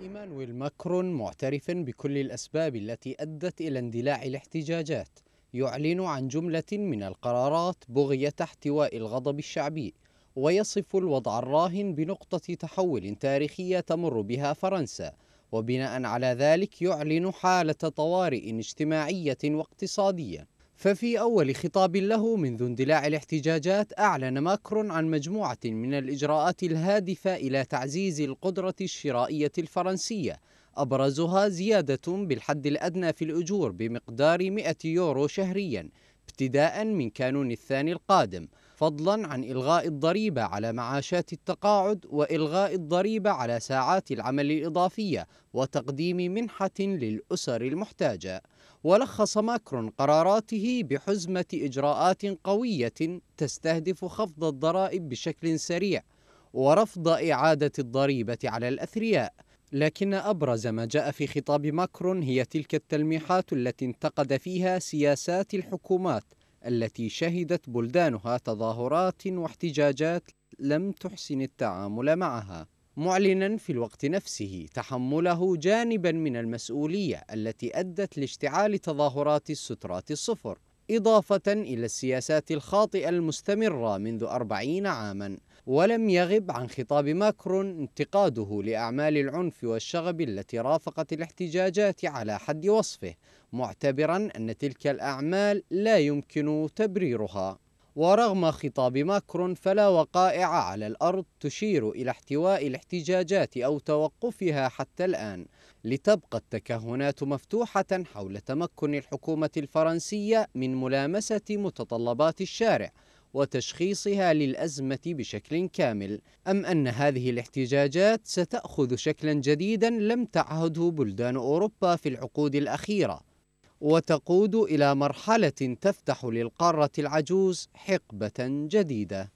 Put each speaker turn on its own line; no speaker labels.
إيمانويل ماكرون معترف بكل الأسباب التي أدت إلى اندلاع الاحتجاجات يعلن عن جملة من القرارات بغية احتواء الغضب الشعبي ويصف الوضع الراهن بنقطة تحول تاريخية تمر بها فرنسا وبناء على ذلك يعلن حالة طوارئ اجتماعية واقتصادية ففي أول خطاب له منذ اندلاع الاحتجاجات أعلن ماكرون عن مجموعة من الإجراءات الهادفة إلى تعزيز القدرة الشرائية الفرنسية أبرزها زيادة بالحد الأدنى في الأجور بمقدار 100 يورو شهريا ابتداء من كانون الثاني القادم فضلا عن إلغاء الضريبة على معاشات التقاعد وإلغاء الضريبة على ساعات العمل الإضافية وتقديم منحة للأسر المحتاجة ولخص ماكرون قراراته بحزمة إجراءات قوية تستهدف خفض الضرائب بشكل سريع ورفض إعادة الضريبة على الأثرياء لكن أبرز ما جاء في خطاب ماكرون هي تلك التلميحات التي انتقد فيها سياسات الحكومات التي شهدت بلدانها تظاهرات واحتجاجات لم تحسن التعامل معها معلنا في الوقت نفسه تحمله جانبا من المسؤوليه التي ادت لاشتعال تظاهرات السترات الصفر اضافه الى السياسات الخاطئه المستمره منذ اربعين عاما ولم يغب عن خطاب ماكرون انتقاده لأعمال العنف والشغب التي رافقت الاحتجاجات على حد وصفه معتبرا أن تلك الأعمال لا يمكن تبريرها ورغم خطاب ماكرون فلا وقائع على الأرض تشير إلى احتواء الاحتجاجات أو توقفها حتى الآن لتبقى التكهنات مفتوحة حول تمكن الحكومة الفرنسية من ملامسة متطلبات الشارع وتشخيصها للأزمة بشكل كامل أم أن هذه الاحتجاجات ستأخذ شكلا جديدا لم تعهده بلدان أوروبا في العقود الأخيرة وتقود إلى مرحلة تفتح للقارة العجوز حقبة جديدة